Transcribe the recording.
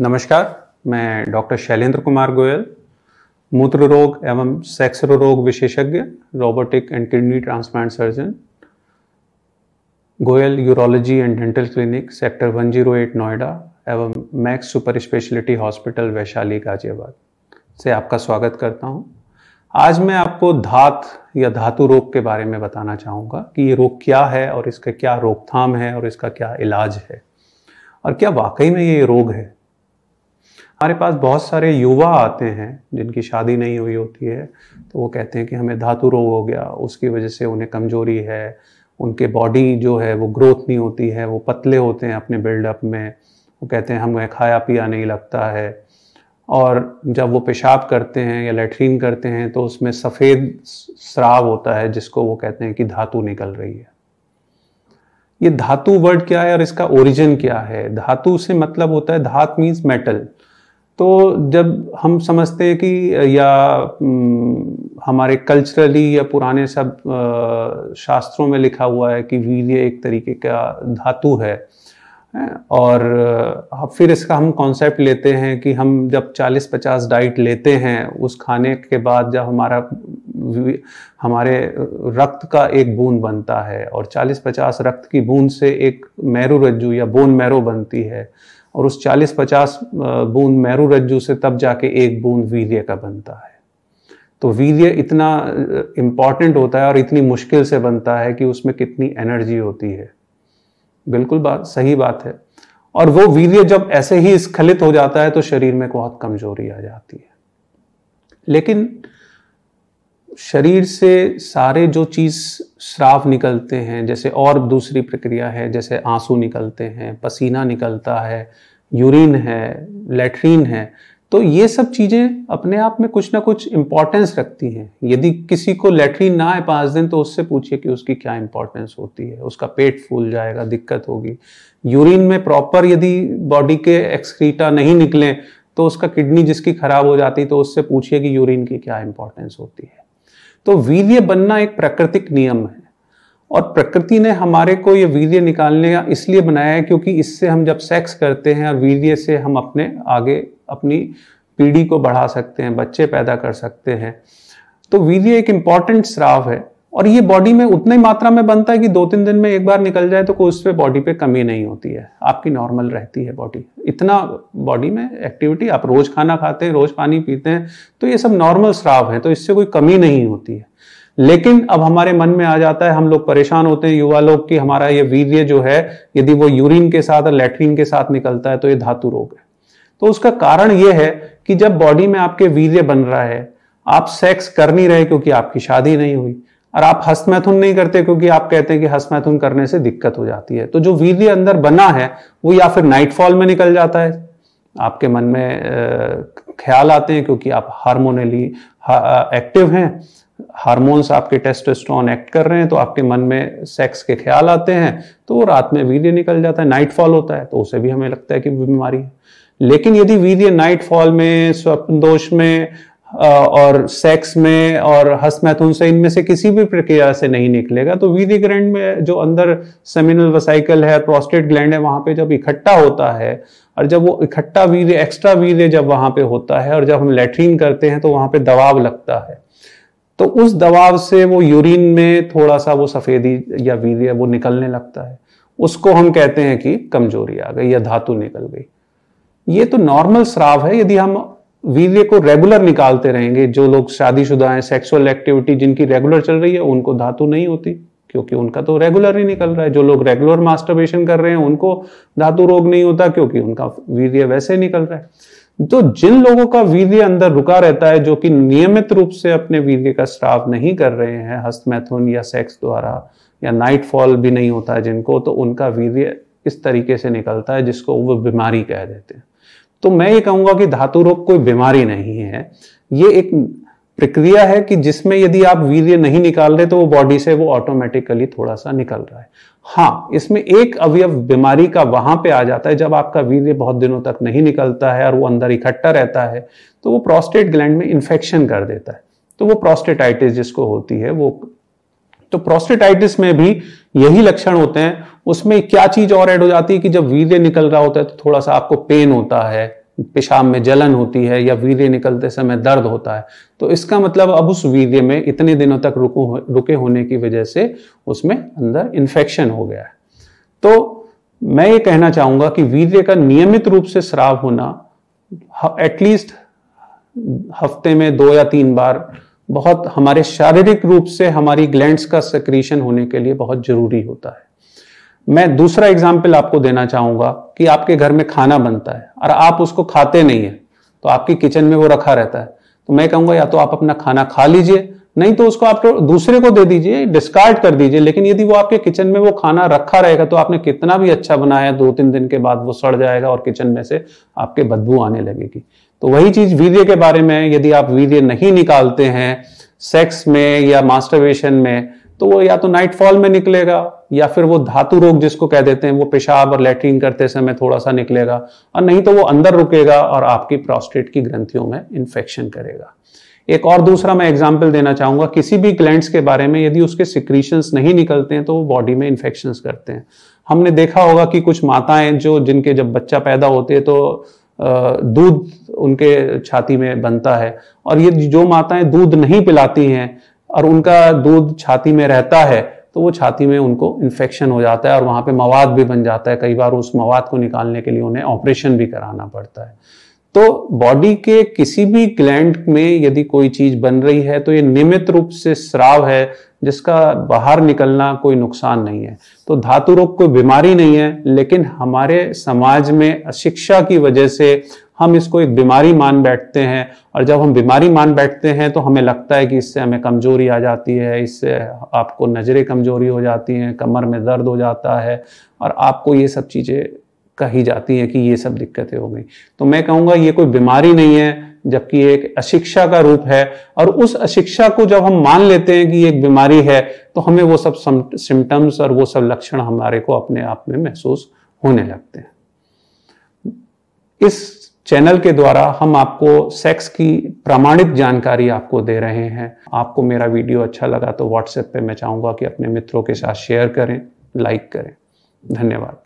नमस्कार मैं डॉक्टर शैलेंद्र कुमार गोयल मूत्र रोग एवं सेक्स रोग विशेषज्ञ robotic and kidney transplant surgeon Goyal urology and dental clinic sector 108 Noida एवं Max super speciality hospital Vaishali Ghaziabad से आपका स्वागत करता हूं। आज मैं आपको धात या धातु रोग के बारे में बताना चाहूँगा कि ये रोग क्या है और इसका क्या रोकथाम है और इसका क्या इलाज है और क्या वाकई में ये रोग है हमारे पास बहुत सारे युवा आते हैं जिनकी शादी नहीं हुई होती है तो वो कहते हैं कि हमें धातु रोग हो गया उसकी वजह से उन्हें कमजोरी है उनके बॉडी जो है वो ग्रोथ नहीं होती है वो पतले होते हैं अपने बिल्डअप में वो कहते हैं हमें खाया पिया नहीं लगता है और जब वो पेशाब करते हैं या लेटरीन करते हैं तो उसमें सफ़ेद श्राव होता है जिसको वो कहते हैं कि धातु निकल रही है ये धातु वर्ड क्या है और इसका ओरिजिन क्या है धातु से मतलब होता है धात मीन्स मेटल तो जब हम समझते हैं कि या हमारे कल्चरली या पुराने सब शास्त्रों में लिखा हुआ है कि वीर्य एक तरीके का धातु है और फिर इसका हम कॉन्सेप्ट लेते हैं कि हम जब 40-50 डाइट लेते हैं उस खाने के बाद जब हमारा हमारे रक्त का एक बूंद बनता है और 40-50 रक्त की बूंद से एक मैरू रज्जू या बोन मैरो बनती है और उस 40-50 बूंद मेरू रज्जू से तब जाके एक बूंद वीर्य का बनता है तो वीर्य इतना इम्पॉर्टेंट होता है और इतनी मुश्किल से बनता है कि उसमें कितनी एनर्जी होती है बिल्कुल बात सही बात है और वो वीर्य जब ऐसे ही स्खलित हो जाता है तो शरीर में बहुत कमजोरी आ जाती है लेकिन शरीर से सारे जो चीज़ श्राव निकलते हैं जैसे और दूसरी प्रक्रिया है जैसे आंसू निकलते हैं पसीना निकलता है यूरिन है लेटरीन है तो ये सब चीज़ें अपने आप में कुछ ना कुछ इंपॉर्टेंस रखती हैं यदि किसी को लेटरीन ना आए पाँच दिन तो उससे पूछिए कि उसकी क्या इम्पोर्टेंस होती है उसका पेट फूल जाएगा दिक्कत होगी यूरिन में प्रॉपर यदि बॉडी के एक्सक्रीटा नहीं निकले तो उसका किडनी जिसकी खराब हो जाती तो उससे पूछिए कि यूरिन की क्या इंपॉर्टेंस होती है तो वीर्य बनना एक प्राकृतिक नियम है और प्रकृति ने हमारे को ये वीर्य निकालने का इसलिए बनाया है क्योंकि इससे हम जब सेक्स करते हैं और वीर्य से हम अपने आगे अपनी पीढ़ी को बढ़ा सकते हैं बच्चे पैदा कर सकते हैं तो वीर्य एक इम्पॉर्टेंट श्राव है और ये बॉडी में उतनी मात्रा में बनता है कि दो तीन दिन में एक बार निकल जाए तो कोई उस पर बॉडी पे कमी नहीं होती है आपकी नॉर्मल रहती है बॉडी इतना बॉडी में एक्टिविटी आप रोज खाना खाते हैं रोज पानी पीते हैं तो ये सब नॉर्मल श्राव है तो इससे कोई कमी नहीं होती है लेकिन अब हमारे मन में आ जाता है हम लोग परेशान होते हैं युवा लोग कि हमारा ये वीर्य जो है यदि वो यूरिन के साथ और लेटरिन के साथ निकलता है तो ये धातु रोग है तो उसका कारण ये है कि जब बॉडी में आपके वीर्य बन रहा है आप सेक्स कर नहीं रहे क्योंकि आपकी शादी नहीं हुई और आप हस्तमैथुन नहीं करते क्योंकि आप कहते हैं कि हस्तमैथुन करने से दिक्कत हो जाती है तो जो वीर्य अंदर बना है वो या फिर नाइटफॉल में निकल जाता है आपके मन में ख्याल आते हैं क्योंकि आप हार्मोनली एक्टिव हैं हार्मोन्स आपके टेस्टोस्टेरोन एक्ट कर रहे हैं तो आपके मन में सेक्स के ख्याल आते हैं तो वो रात में वीर्य निकल जाता है नाइट फॉल होता है तो उसे भी हमें लगता है कि बीमारी है लेकिन यदि वीर्य नाइट फॉल में स्वप्न दोष में और सेक्स में और हसमैथुन से इनमें से किसी भी प्रक्रिया से नहीं निकलेगा तो वीदी ग्रैंड में जो अंदर सेमिनल वसाइकल है प्रोस्टेट ग्लैंड है वहां पे जब इकट्ठा होता है और जब वो इकट्ठा वीर्य एक्स्ट्रा वीर्य जब वहां पे होता है और जब हम लेटरिन करते हैं तो वहां पे दबाव लगता है तो उस दबाव से वो यूरिन में थोड़ा सा वो सफेदी या वीर्य वो निकलने लगता है उसको हम कहते हैं कि कमजोरी आ गई या धातु निकल गई ये तो नॉर्मल श्राव है यदि हम वीर्य को रेगुलर निकालते रहेंगे जो लोग शादीशुदा हैं सेक्सुअल एक्टिविटी जिनकी रेगुलर चल रही है उनको धातु नहीं होती क्योंकि उनका तो रेगुलर ही निकल रहा है जो लोग रेगुलर मास्टरबेशन कर रहे हैं उनको धातु रोग नहीं होता क्योंकि उनका वीर्य वैसे निकल रहा है तो जिन लोगों का वीर्य अंदर रुका रहता है जो कि नियमित रूप से अपने वीर्य का स्राव नहीं कर रहे हैं मैथुन या सेक्स द्वारा या नाइट फॉल भी नहीं होता है जिनको तो उनका वीर्य इस तरीके से निकलता है जिसको वो बीमारी कह देते हैं तो मैं ये कहूंगा कि धातु रोग कोई बीमारी नहीं है ये एक प्रक्रिया है कि जिसमें यदि आप वीर्य नहीं निकाल रहे तो वो बॉडी से वो ऑटोमेटिकली थोड़ा सा निकल रहा है हाँ इसमें एक अवयव बीमारी का वहां पे आ जाता है जब आपका वीर्य बहुत दिनों तक नहीं निकलता है और वो अंदर इकट्ठा रहता है तो वो प्रोस्टेट ग्लैंड में इन्फेक्शन कर देता है तो वो प्रोस्टेटाइटिस जिसको होती है वो तो प्रोस्टेटाइटिस में भी यही लक्षण होते हैं उसमें क्या चीज और ऐड हो जाती है कि जब वीर्य निकल रहा होता है तो थोड़ा सा आपको पेन होता है पेशाब में जलन होती है या वीर्य निकलते समय दर्द होता है तो इसका मतलब अब उस वीर्य में इतने दिनों तक रुको रुके होने की वजह से उसमें अंदर इन्फेक्शन हो गया है तो मैं ये कहना चाहूंगा कि वीर्य का नियमित रूप से श्राव होना एटलीस्ट हफ्ते में दो या तीन बार बहुत हमारे शारीरिक रूप से हमारी ग्लैंड्स का सेक्रीशन होने के लिए बहुत जरूरी होता है मैं दूसरा एग्जाम्पल आपको देना चाहूंगा कि आपके घर में खाना बनता है और आप उसको खाते नहीं है तो आपकी किचन में वो रखा रहता है तो मैं कहूंगा या तो आप अपना खाना खा लीजिए नहीं तो उसको आप तो दूसरे को दे दीजिए डिस्कार्ड कर दीजिए लेकिन यदि वो आपके किचन में वो खाना रखा रहेगा तो आपने कितना भी अच्छा बनाया दो तीन दिन के बाद वो सड़ जाएगा और किचन में से आपके बदबू आने लगेगी तो वही चीज वीर्य के बारे में यदि आप वीर्य नहीं निकालते हैं सेक्स में या मास्टरवेशन में तो वो या तो नाइटफॉल में निकलेगा या फिर वो धातु रोग जिसको कह देते हैं वो पेशाब और लेटरिन करते समय थोड़ा सा निकलेगा और नहीं तो वो अंदर रुकेगा और आपकी प्रोस्टेट की ग्रंथियों में इन्फेक्शन करेगा एक और दूसरा मैं एग्जाम्पल देना चाहूंगा किसी भी ग्लैंड्स के बारे में यदि उसके सिक्रीशंस नहीं निकलते हैं तो वो बॉडी में इन्फेक्शन करते हैं हमने देखा होगा कि कुछ माताएं जो जिनके जब बच्चा पैदा होते हैं तो दूध उनके छाती में बनता है और ये जो माताएं दूध नहीं पिलाती हैं और उनका दूध छाती में रहता है तो वो छाती में उनको इन्फेक्शन हो जाता है और वहाँ पे मवाद भी बन जाता है कई बार उस मवाद को निकालने के लिए उन्हें ऑपरेशन भी कराना पड़ता है तो बॉडी के किसी भी ग्लैंड में यदि कोई चीज बन रही है तो ये नियमित रूप से श्राव है जिसका बाहर निकलना कोई नुकसान नहीं है तो धातु रोग कोई बीमारी नहीं है लेकिन हमारे समाज में अशिक्षा की वजह से हम इसको एक बीमारी मान बैठते हैं और जब हम बीमारी मान बैठते हैं तो हमें लगता है कि इससे हमें कमजोरी आ जाती है इससे आपको नज़रें कमजोरी हो जाती हैं कमर में दर्द हो जाता है और आपको ये सब चीज़ें कही जाती है कि ये सब दिक्कतें हो गई तो मैं कहूँगा ये कोई बीमारी नहीं है जबकि एक अशिक्षा का रूप है और उस अशिक्षा को जब हम मान लेते हैं कि एक बीमारी है तो हमें वो सब सिम्टम्स और वो सब लक्षण हमारे को अपने आप में महसूस होने लगते हैं इस चैनल के द्वारा हम आपको सेक्स की प्रमाणित जानकारी आपको दे रहे हैं आपको मेरा वीडियो अच्छा लगा तो व्हाट्सएप पे मैं चाहूँगा कि अपने मित्रों के साथ शेयर करें लाइक करें धन्यवाद